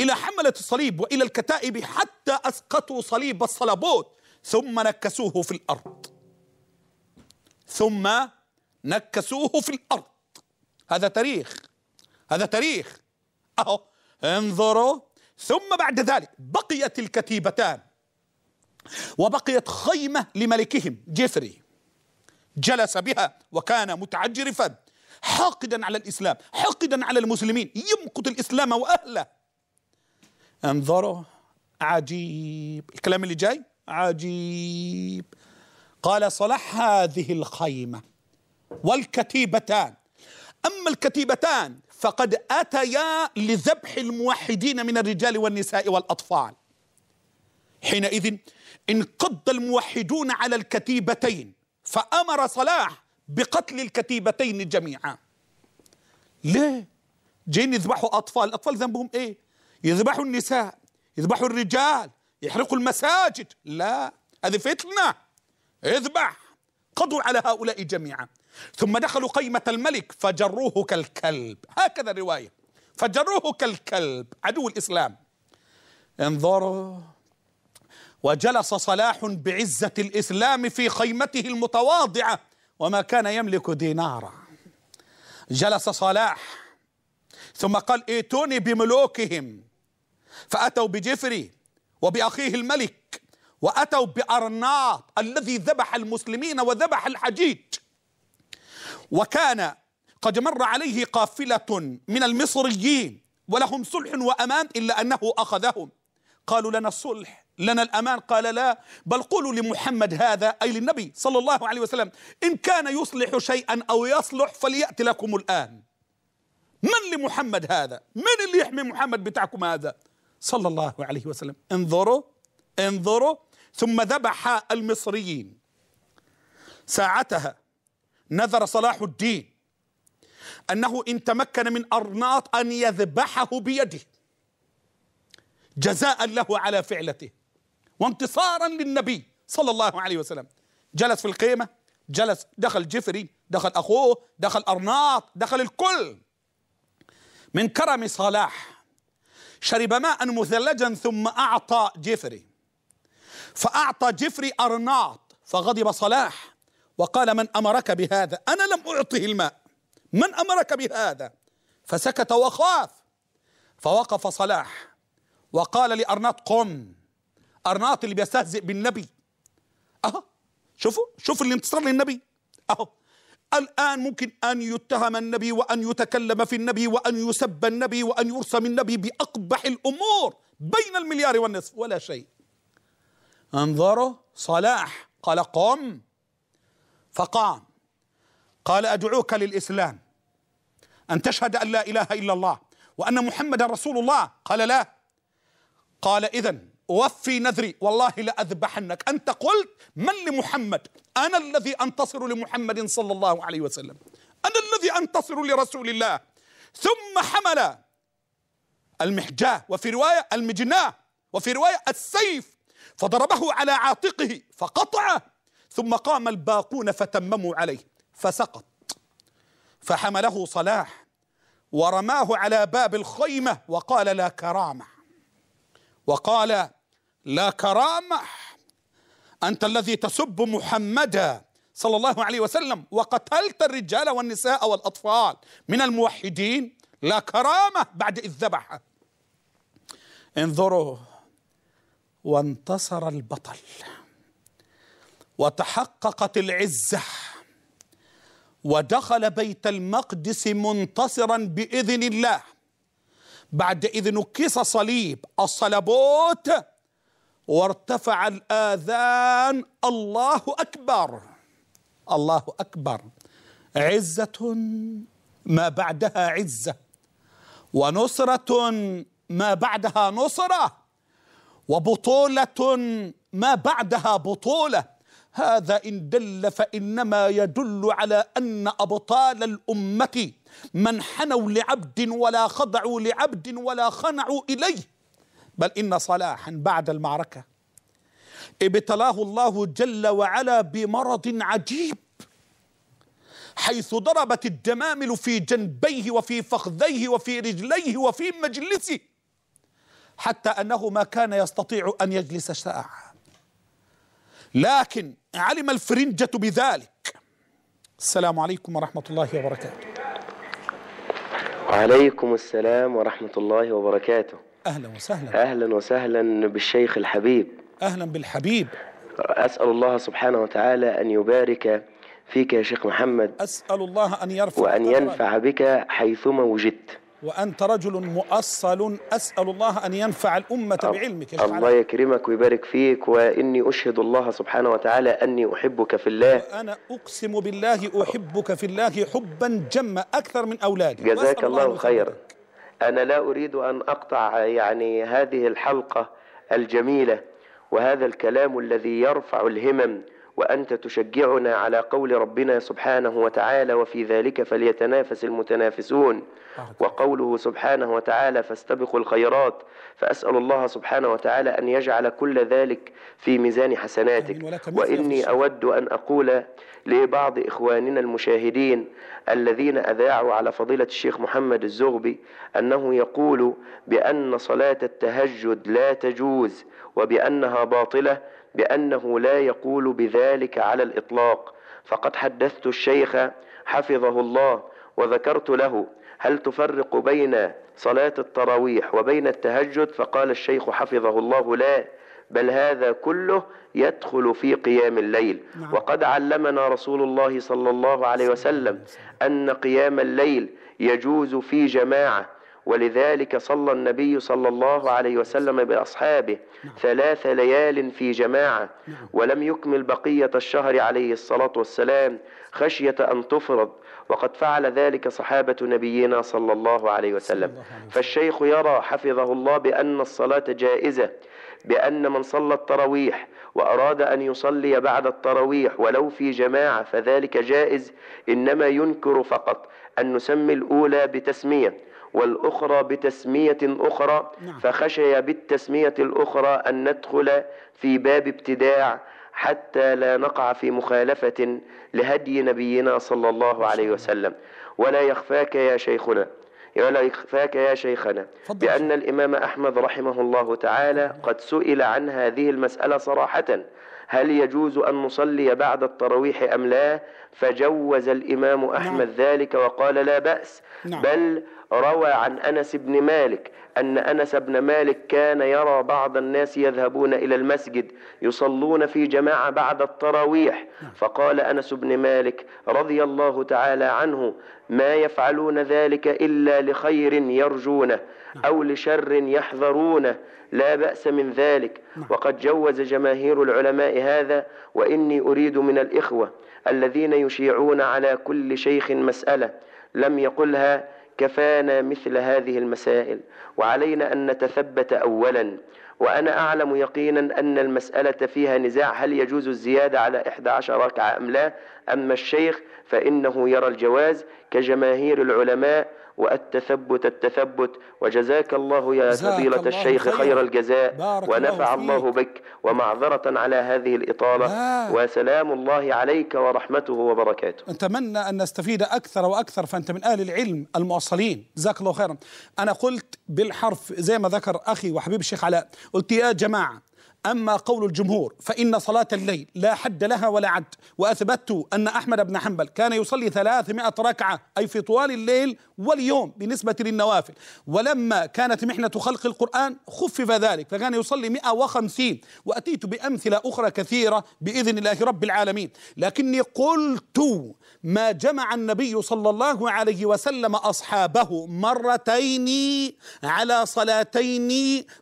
إلى حملة الصليب وإلى الكتائب حتى أسقطوا صليب الصلبوت ثم نكسوه في الأرض ثم نكسوه في الارض هذا تاريخ هذا تاريخ اهو انظروا ثم بعد ذلك بقيت الكتيبتان وبقيت خيمه لملكهم جيفري جلس بها وكان متعجرفا حاقدا على الاسلام حاقدا على المسلمين يمقت الاسلام واهله انظروا عجيب الكلام اللي جاي عجيب قال صلح هذه الخيمة والكتيبتان أما الكتيبتان فقد أتيا لذبح الموحدين من الرجال والنساء والأطفال حينئذ انقض الموحدون على الكتيبتين فأمر صلاح بقتل الكتيبتين جميعا ليه جايين يذبحوا أطفال الأطفال ذنبهم إيه يذبحوا النساء يذبحوا الرجال يحرقوا المساجد لا هذه فتنه اذبح قضوا على هؤلاء جميعا ثم دخلوا قيمة الملك فجروه كالكلب هكذا الرواية فجروه كالكلب عدو الإسلام انظروا وجلس صلاح بعزة الإسلام في خيمته المتواضعة وما كان يملك دينارا جلس صلاح ثم قال ائتوني بملوكهم فأتوا بجفري وبأخيه الملك وأتوا بأرناط الذي ذبح المسلمين وذبح الحجيج وكان قد مر عليه قافلة من المصريين ولهم صلح وأمان إلا أنه أخذهم قالوا لنا الصلح لنا الأمان قال لا بل قولوا لمحمد هذا أي للنبي صلى الله عليه وسلم إن كان يصلح شيئا أو يصلح فليأتي لكم الآن من لمحمد هذا من اللي يحمي محمد بتاعكم هذا صلى الله عليه وسلم انظروا انظروا ثم ذبح المصريين ساعتها نذر صلاح الدين أنه إن تمكن من أرناط أن يذبحه بيده جزاء له على فعلته وانتصارا للنبي صلى الله عليه وسلم جلس في القيمة جلس دخل جفري دخل أخوه دخل أرناط دخل الكل من كرم صلاح شرب ماء مثلجا ثم أعطى جفري فأعطى جفري أرناط فغضب صلاح وقال من أمرك بهذا أنا لم أعطه الماء من أمرك بهذا فسكت وخاف فوقف صلاح وقال لأرناط قم أرناط اللي بيستهزئ بالنبي أهو شوفوا شوفوا اللي انتصر للنبي أهو الآن ممكن أن يتهم النبي وأن يتكلم في النبي وأن يسب النبي وأن يرسم النبي بأقبح الأمور بين المليار والنصف ولا شيء انظروا صلاح قال قم فقام قال أدعوك للإسلام أن تشهد أن لا إله إلا الله وأن محمدا رسول الله قال لا قال إذا أوفي نذري والله لأذبحنك أنت قلت من لمحمد أنا الذي أنتصر لمحمد صلى الله عليه وسلم أنا الذي أنتصر لرسول الله ثم حمل المحجاه وفي رواية المجناه وفي رواية السيف فضربه على عاتقه فقطعه ثم قام الباقون فتمموا عليه فسقط فحمله صلاح ورماه على باب الخيمة وقال لا كرامة وقال لا كرامة أنت الذي تسب محمدا صلى الله عليه وسلم وقتلت الرجال والنساء والأطفال من الموحدين لا كرامة بعد إذ ذبحه انظروا وانتصر البطل وتحققت العزه ودخل بيت المقدس منتصرا باذن الله بعد اذ نكس صليب الصلبوت وارتفع الاذان الله اكبر الله اكبر عزه ما بعدها عزه ونصره ما بعدها نصره وبطوله ما بعدها بطوله هذا ان دل فانما يدل على ان ابطال الامه من حنوا لعبد ولا خضعوا لعبد ولا خنعوا اليه بل ان صلاحا بعد المعركه ابتلاه الله جل وعلا بمرض عجيب حيث ضربت الدمامل في جنبيه وفي فخذيه وفي رجليه وفي مجلسه حتى أنه ما كان يستطيع أن يجلس ساعة لكن علم الفرنجة بذلك السلام عليكم ورحمة الله وبركاته وعليكم السلام ورحمة الله وبركاته أهلا وسهلا أهلا وسهلا بالشيخ الحبيب أهلا بالحبيب أسأل الله سبحانه وتعالى أن يبارك فيك يا شيخ محمد أسأل الله أن يرفع وأن ينفع بك حيثما وجدت وأنت رجل مؤصل أسأل الله أن ينفع الأمة بعلمك الله يكرمك ويبارك فيك وإني أشهد الله سبحانه وتعالى أني أحبك في الله أنا أقسم بالله أحبك في الله حبا جما أكثر من أولادي جزاك الله خيرا أنا لا أريد أن أقطع يعني هذه الحلقة الجميلة وهذا الكلام الذي يرفع الهمم وأنت تشجعنا على قول ربنا سبحانه وتعالى وفي ذلك فليتنافس المتنافسون وقوله سبحانه وتعالى فاستبقوا الخيرات فأسأل الله سبحانه وتعالى أن يجعل كل ذلك في ميزان حسناتك وإني أود أن أقول لبعض إخواننا المشاهدين الذين أذاعوا على فضيلة الشيخ محمد الزغبي أنه يقول بأن صلاة التهجد لا تجوز وبأنها باطلة بأنه لا يقول بذلك على الإطلاق فقد حدثت الشيخ حفظه الله وذكرت له هل تفرق بين صلاة التراويح وبين التهجد فقال الشيخ حفظه الله لا بل هذا كله يدخل في قيام الليل نعم. وقد علمنا رسول الله صلى الله عليه وسلم أن قيام الليل يجوز في جماعة ولذلك صلى النبي صلى الله عليه وسلم بأصحابه نعم. ثلاث ليال في جماعة نعم. ولم يكمل بقية الشهر عليه الصلاة والسلام خشية أن تفرض وقد فعل ذلك صحابة نبينا صلى الله عليه وسلم فالشيخ يرى حفظه الله بأن الصلاة جائزة بأن من صلى التراويح وأراد أن يصلي بعد التراويح ولو في جماعة فذلك جائز إنما ينكر فقط أن نسمي الأولى بتسمية والأخرى بتسمية أخرى نعم. فخشي بالتسمية الأخرى أن ندخل في باب ابتداع حتى لا نقع في مخالفة لهدي نبينا صلى الله عليه وسلم ولا يخفاك يا شيخنا ولا يخفاك يا شيخنا بأن الإمام أحمد رحمه الله تعالى قد سئل عن هذه المسألة صراحةً هل يجوز أن نصلي بعد التراويح أم لا فجوز الإمام أحمد نعم. ذلك وقال لا بأس نعم. بل روى عن أنس بن مالك أن أنس بن مالك كان يرى بعض الناس يذهبون إلى المسجد يصلون في جماعة بعد التراويح نعم. فقال أنس بن مالك رضي الله تعالى عنه ما يفعلون ذلك إلا لخير يرجونه نعم. أو لشر يحذرونه لا بأس من ذلك نعم. وقد جوز جماهير العلماء هذا وإني أريد من الإخوة الذين يشيعون على كل شيخ مسألة لم يقلها كفانا مثل هذه المسائل وعلينا أن نتثبت أولا وأنا أعلم يقينا أن المسألة فيها نزاع هل يجوز الزيادة على 11 ركعة أم لا أما الشيخ فإنه يرى الجواز كجماهير العلماء والتثبت التثبت وجزاك الله يا فضيلة الشيخ خير, خير الجزاء ونفع الله, الله بك ومعذرة على هذه الإطالة آه وسلام الله عليك ورحمته وبركاته نتمنى أن نستفيد أكثر وأكثر فأنت من أهل العلم المواصلين جزاك الله خيرا أنا قلت بالحرف زي ما ذكر أخي وحبيب الشيخ علاء قلت يا جماعة أما قول الجمهور فإن صلاة الليل لا حد لها ولا عد وأثبت أن أحمد بن حنبل كان يصلي 300 ركعة أي في طوال الليل واليوم بالنسبة للنوافل ولما كانت محنة خلق القرآن خفف ذلك فكان يصلي 150 وأتيت بأمثلة أخرى كثيرة بإذن الله رب العالمين لكني قلت ما جمع النبي صلى الله عليه وسلم أصحابه مرتين على صلاتين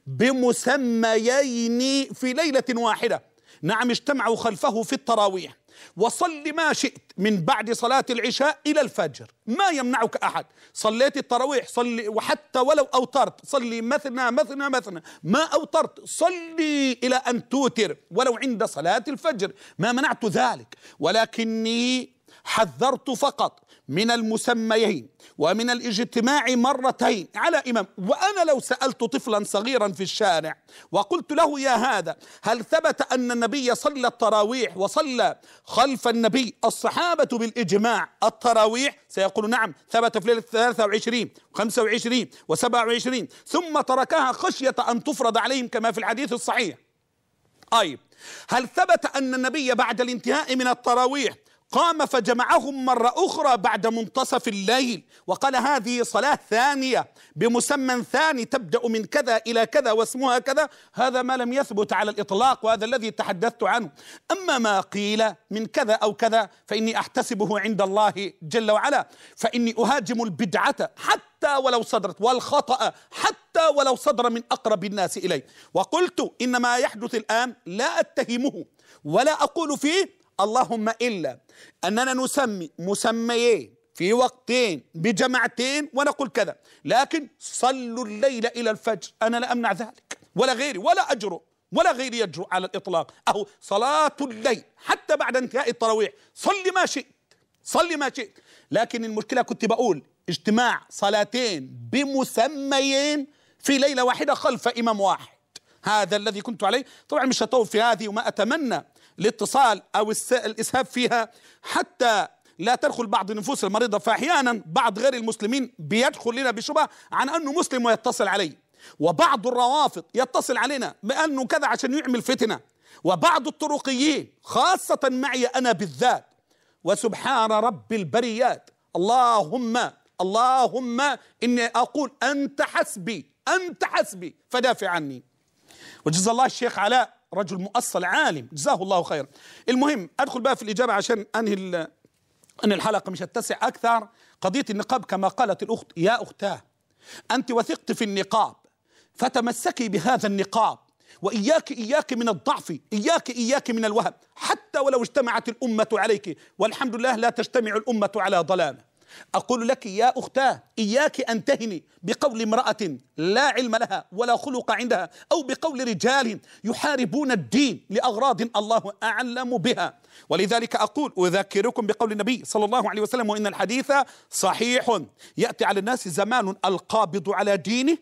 بمسميين في ليلة واحدة نعم اجتمعوا خلفه في التراويح وصل ما شئت من بعد صلاة العشاء إلى الفجر ما يمنعك أحد صليت التراويح صلي وحتى ولو أوترت صلي مثنى مثنى مثنى ما أوترت صلي إلى أن توتر ولو عند صلاة الفجر ما منعت ذلك ولكني حذرت فقط من المسميين ومن الاجتماع مرتين على إمام وأنا لو سألت طفلا صغيرا في الشارع وقلت له يا هذا هل ثبت أن النبي صلى التراويح وصلى خلف النبي الصحابة بالإجماع التراويح سيقول نعم ثبت في ليلة 23 25 و27 ثم تركها خشية أن تفرض عليهم كما في الحديث الصحيح طيب هل ثبت أن النبي بعد الانتهاء من التراويح قام فجمعهم مرة أخرى بعد منتصف الليل وقال هذه صلاة ثانية بمسمى ثاني تبدأ من كذا إلى كذا واسمها كذا هذا ما لم يثبت على الإطلاق وهذا الذي تحدثت عنه أما ما قيل من كذا أو كذا فإني أحتسبه عند الله جل وعلا فإني أهاجم البدعة حتى ولو صدرت والخطأ حتى ولو صدر من أقرب الناس إليه وقلت إن ما يحدث الآن لا أتهمه ولا أقول فيه اللهم إلا أننا نسمي مسميين في وقتين بجماعتين ونقول كذا لكن صلوا الليل إلى الفجر أنا لا أمنع ذلك ولا غيري ولا أجرؤ ولا غيري يجرؤ على الإطلاق أو صلاة الليل حتى بعد انتهاء التراويح صلي ما شئت صلي ما شئت لكن المشكلة كنت بقول اجتماع صلاتين بمسميين في ليلة واحدة خلف إمام واحد هذا الذي كنت عليه طبعا مش هطول في هذه وما أتمنى الاتصال أو الإسهاب فيها حتى لا تدخل بعض النفوس المريضة فأحيانا بعض غير المسلمين بيدخل لنا بشبهة عن أنه مسلم ويتصل علي وبعض الروافض يتصل علينا بأنه كذا عشان يعمل فتنة وبعض الطرقيين خاصة معي أنا بالذات وسبحان رب البريات اللهم اللهم إني أقول أنت حسبي أنت حسبي فدافع عني وجزا الله الشيخ علاء رجل مؤصل عالم جزاه الله خير المهم ادخل بقى في الاجابه عشان انهي ان الحلقه مش هتتسع اكثر قضيه النقاب كما قالت الاخت يا اختاه انت وثقت في النقاب فتمسكي بهذا النقاب واياك اياك من الضعف اياك اياك من الوهب حتى ولو اجتمعت الامه عليك والحمد لله لا تجتمع الامه على ضلاله أقول لك يا أختاه إياك أن تهني بقول امرأة لا علم لها ولا خلق عندها أو بقول رجال يحاربون الدين لأغراض الله أعلم بها ولذلك أقول أذكركم بقول النبي صلى الله عليه وسلم وإن الحديث صحيح يأتي على الناس زمان القابض على دينه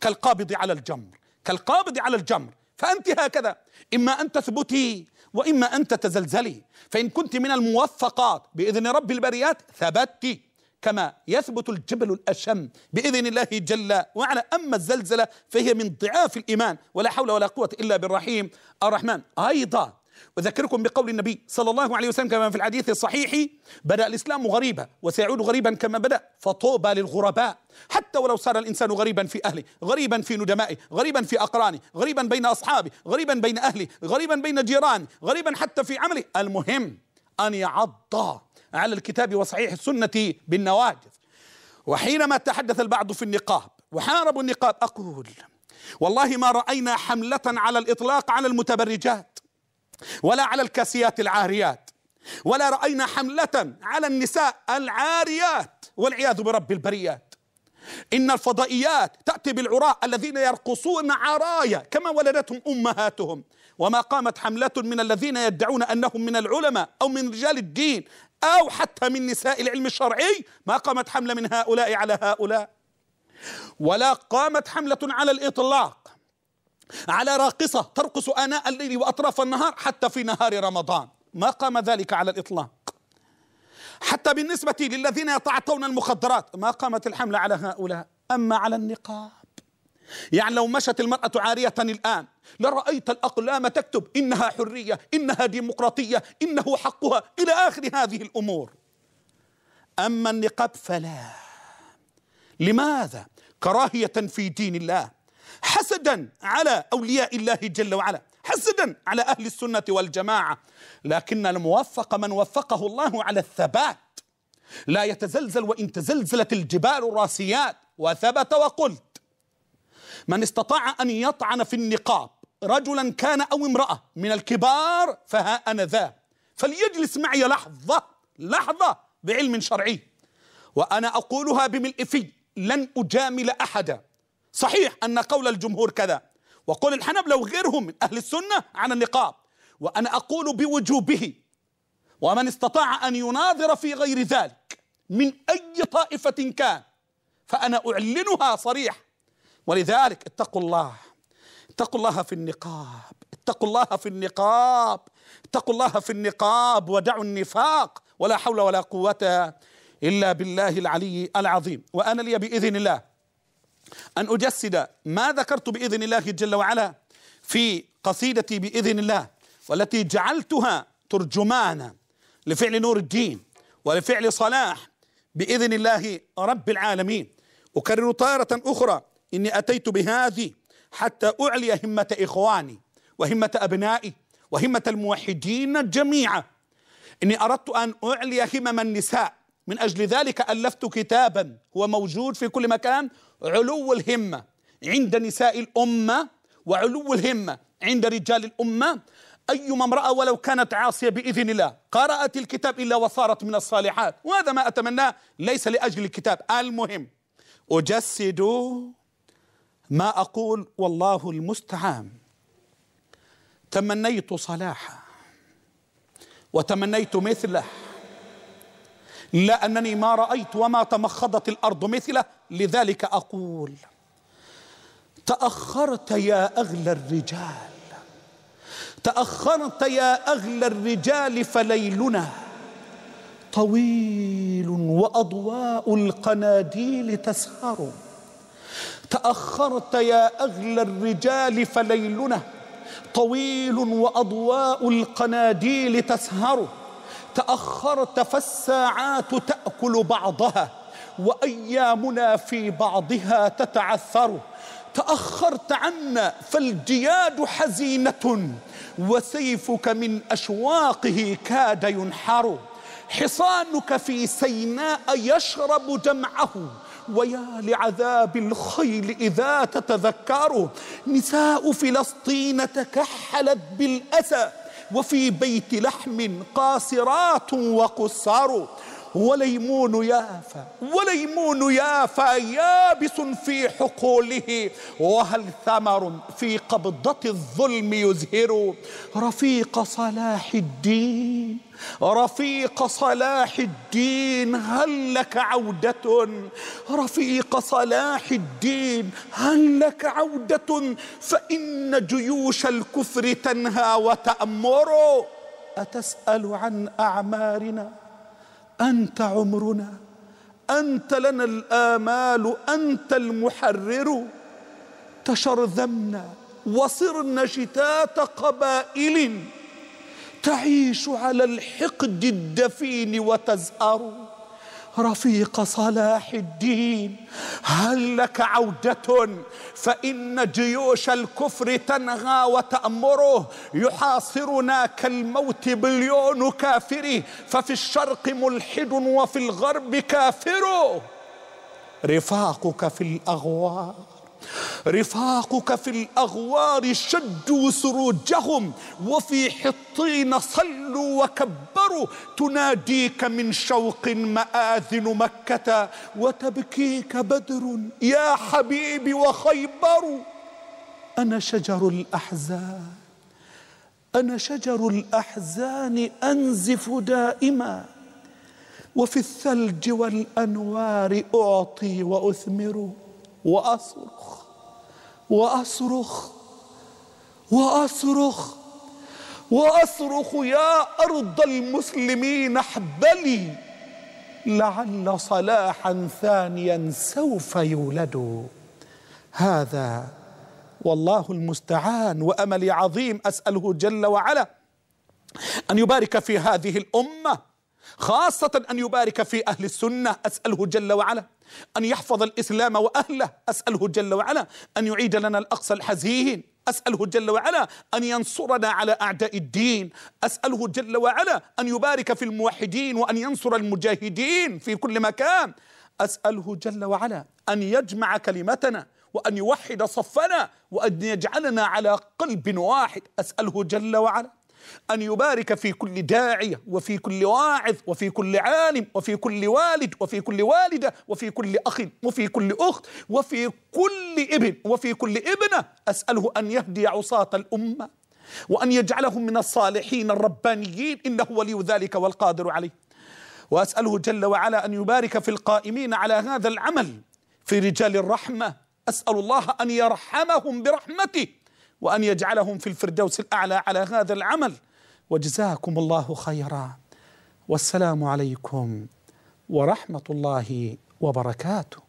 كالقابض على الجمر كالقابض على الجمر فأنت هكذا إما أن تثبتي وإما أن تتزلزلي فإن كنت من الموفقات بإذن رب البريات ثبتي كما يثبت الجبل الأشم بإذن الله جل وعلا أما الزلزلة فهي من ضعاف الإيمان ولا حول ولا قوة إلا بالرحيم الرحمن أيضا أذكركم بقول النبي صلى الله عليه وسلم كما في الحديث الصحيح بدأ الإسلام غريبا وسيعود غريبا كما بدأ فطوبى للغرباء حتى ولو صار الإنسان غريبا في أهله غريبا في ندمائه غريبا في أقرانه غريبا بين أصحابه غريبا بين أهله غريبا بين جيرانه غريبا حتى في عمله المهم أن يعض على الكتاب وصحيح السنة بالنواجذ وحينما تحدث البعض في النقاب وحاربوا النقاب أقول والله ما رأينا حملة على الإطلاق على المتبرجات ولا على الكاسيات العاريات ولا رأينا حملة على النساء العاريات والعياذ برب البريات إن الفضائيات تأتي بالعراء الذين يرقصون عرايا كما ولدتهم أمهاتهم وما قامت حملة من الذين يدعون أنهم من العلماء أو من رجال الدين او حتى من نساء العلم الشرعي ما قامت حمله من هؤلاء على هؤلاء ولا قامت حمله على الاطلاق على راقصه ترقص اناء الليل واطراف النهار حتى في نهار رمضان ما قام ذلك على الاطلاق حتى بالنسبه للذين يتعاطون المخدرات ما قامت الحمله على هؤلاء اما على النقاب يعني لو مشت المرأة عارية الآن لرأيت الأقلام تكتب إنها حرية إنها ديمقراطية إنه حقها إلى آخر هذه الأمور أما النقاب فلا لماذا كراهية في دين الله حسدا على أولياء الله جل وعلا حسدا على أهل السنة والجماعة لكن الموفق من وفقه الله على الثبات لا يتزلزل وإن تزلزلت الجبال الراسيات وثبت وقلت من استطاع أن يطعن في النقاب رجلا كان أو امرأة من الكبار فها أنا ذا فليجلس معي لحظة لحظة بعلم شرعي وأنا أقولها بملء في لن أجامل أحدا صحيح أن قول الجمهور كذا وقول لو غيرهم من أهل السنة عن النقاب وأنا أقول بوجوبه ومن استطاع أن يناظر في غير ذلك من أي طائفة كان فأنا أعلنها صريح ولذلك اتقوا الله اتقوا الله في النقاب اتقوا الله في النقاب اتقوا الله في النقاب ودعوا النفاق ولا حول ولا قوة إلا بالله العلي العظيم وأنا لي بإذن الله أن أجسد ما ذكرت بإذن الله جل وعلا في قصيدتي بإذن الله والتي جعلتها ترجمانا لفعل نور الدين ولفعل صلاح بإذن الله رب العالمين أكرر طارة أخرى إني أتيت بهذه حتى أعلي همة إخواني وهمة أبنائي وهمة الموحدين جميعا إني أردت أن أعلي همم النساء من أجل ذلك ألفت كتابا هو موجود في كل مكان علو الهمة عند نساء الأمة وعلو الهمة عند رجال الأمة أيما امرأة ولو كانت عاصية بإذن الله قرأت الكتاب إلا وصارت من الصالحات وهذا ما أتمناه ليس لأجل الكتاب المهم أجسد ما أقول والله المستعان تمنيت صلاحه وتمنيت مثله لا أنني ما رأيت وما تمخضت الأرض مثله لذلك أقول تأخرت يا أغلى الرجال تأخرت يا أغلى الرجال فليلنا طويل وأضواء القناديل تسهر تأخرت يا أغلى الرجال فليلنا طويل وأضواء القناديل تسهر تأخرت فالساعات تأكل بعضها وأيامنا في بعضها تتعثر تأخرت عنا فالجياد حزينة وسيفك من أشواقه كاد ينحر حصانك في سيناء يشرب جمعه ويا لعذاب الخيل إذا تتذكره نساء فلسطين تكحلت بالأسى وفي بيت لحم قاصرات وقصار وليمون يافا وليمون يافا يابس في حقوله وهل ثمر في قبضة الظلم يزهر رفيق صلاح الدين رفيق صلاح الدين هل لك عودة رفيق صلاح الدين هل لك عودة فإن جيوش الكفر تنهى وتأمر أتسأل عن أعمارنا انت عمرنا انت لنا الامال انت المحرر تشرذمنا وصرنا شتات قبائل تعيش على الحقد الدفين وتزأر رفيق صلاح الدين هل لك عودة فإن جيوش الكفر تنهى وتأمره يحاصرنا كالموت بليون كافره ففي الشرق ملحد وفي الغرب كافره رفاقك في الأغوار رفاقك في الأغوار شدوا سروجهم وفي حطين صلوا وكبروا تناديك من شوق مآذن مكة وتبكيك بدر يا حبيبي وخيبر أنا شجر الأحزان أنا شجر الأحزان أنزف دائما وفي الثلج والأنوار أعطي وأثمر وأصرخ وأصرخ وأصرخ وأصرخ يا أرض المسلمين احبلي لعل صلاحا ثانيا سوف يولد هذا والله المستعان وأملي عظيم أسأله جل وعلا أن يبارك في هذه الأمة خاصة أن يبارك في أهل السنة أسأله جل وعلا أن يحفظ الإسلام وأهله أسأله جل وعلا أن يعيد لنا الأقصى الحزين أسأله جل وعلا أن ينصرنا على أعداء الدين أسأله جل وعلا أن يبارك في الموحدين وأن ينصر المجاهدين في كل مكان أسأله جل وعلا أن يجمع كلمتنا وأن يوحد صفنا وأن يجعلنا على قلب واحد أسأله جل وعلا أن يبارك في كل داعية وفي كل واعظ وفي كل عالم وفي كل والد وفي كل والدة وفي كل أخ وفي كل أخت وفي كل ابن وفي كل ابنة أسأله أن يهدي عصاة الأمة وأن يجعلهم من الصالحين الربانيين إنه ولي ذلك والقادر عليه وأسأله جل وعلا أن يبارك في القائمين على هذا العمل في رجال الرحمة أسأل الله أن يرحمهم برحمته وأن يجعلهم في الفردوس الأعلى على هذا العمل وجزاكم الله خيرا والسلام عليكم ورحمة الله وبركاته